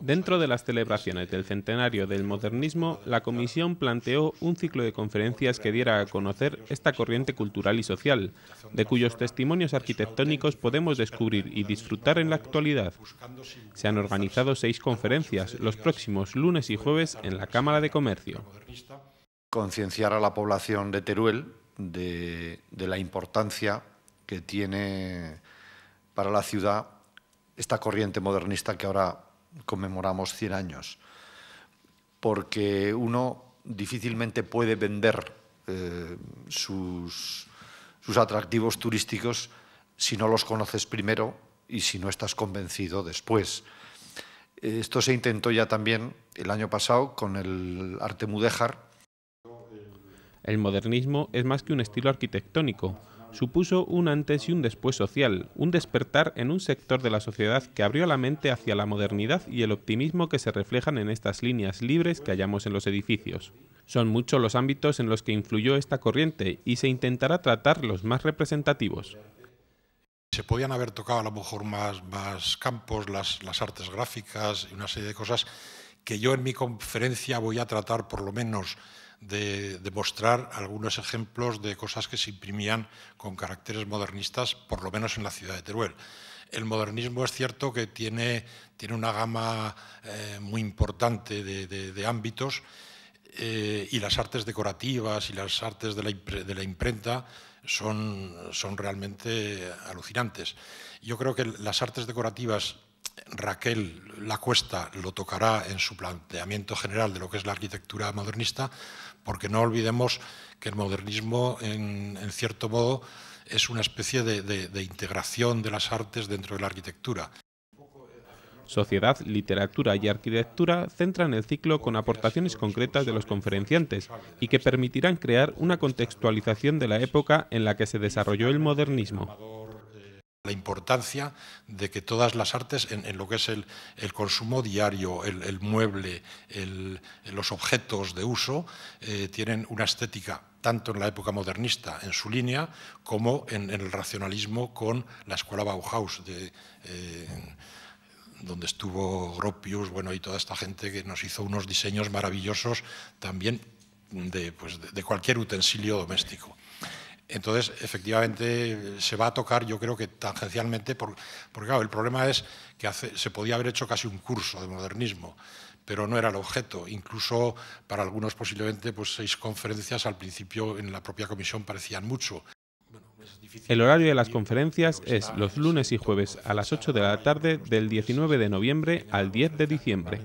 Dentro de las celebraciones del centenario del modernismo, la comisión planteó un ciclo de conferencias que diera a conocer esta corriente cultural y social, de cuyos testimonios arquitectónicos podemos descubrir y disfrutar en la actualidad. Se han organizado seis conferencias los próximos lunes y jueves en la Cámara de Comercio. Concienciar a la población de Teruel de, la importancia que tiene para la ciudad esta corriente modernista que ahora conmemoramos 100 años, porque uno difícilmente puede vender eh, sus, sus atractivos turísticos si no los conoces primero y si no estás convencido después. Esto se intentó ya también el año pasado con el arte mudéjar. El modernismo es más que un estilo arquitectónico, supuso un antes y un después social, un despertar en un sector de la sociedad que abrió la mente hacia la modernidad y el optimismo que se reflejan en estas líneas libres que hallamos en los edificios. Son muchos los ámbitos en los que influyó esta corriente y se intentará tratar los más representativos. Se podían haber tocado a lo mejor más, campos, las artes gráficas y una serie de cosas que yo en mi conferencia voy a tratar por lo menos de, mostrar algunos ejemplos de cosas que se imprimían con caracteres modernistas, por lo menos en la ciudad de Teruel. El modernismo es cierto que tiene, tiene una gama eh, muy importante de, ámbitos eh, y las artes decorativas y las artes de la, imprenta son, son realmente alucinantes. Yo creo que las artes decorativas Raquel Lacuesta lo tocará en su planteamiento general de lo que es la arquitectura modernista, porque no olvidemos que el modernismo, en, cierto modo, es una especie de integración de las artes dentro de la arquitectura. Sociedad, literatura y arquitectura centran el ciclo con aportaciones concretas de los conferenciantes y que permitirán crear una contextualización de la época en la que se desarrolló el modernismo la importancia de que todas las artes, en, lo que es el, consumo diario, el, mueble, el, los objetos de uso, eh, tienen una estética tanto en la época modernista en su línea como en, el racionalismo con la escuela Bauhaus, eh, donde estuvo Gropius bueno, y toda esta gente que nos hizo unos diseños maravillosos también de, pues, de cualquier utensilio doméstico. Entonces, efectivamente, se va a tocar, yo creo que tangencialmente, porque, el problema es que se podía haber hecho casi un curso de modernismo, pero no era el objeto. Incluso para algunos posiblemente pues, seis conferencias al principio en la propia comisión parecían mucho. El horario de las conferencias es los lunes y jueves a las 8 de la tarde del 19 de noviembre al 10 de diciembre.